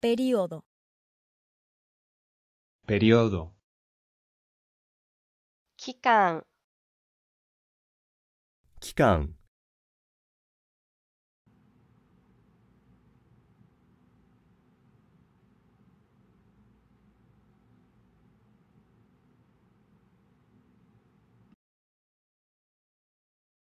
Período. Periodo. 期間期間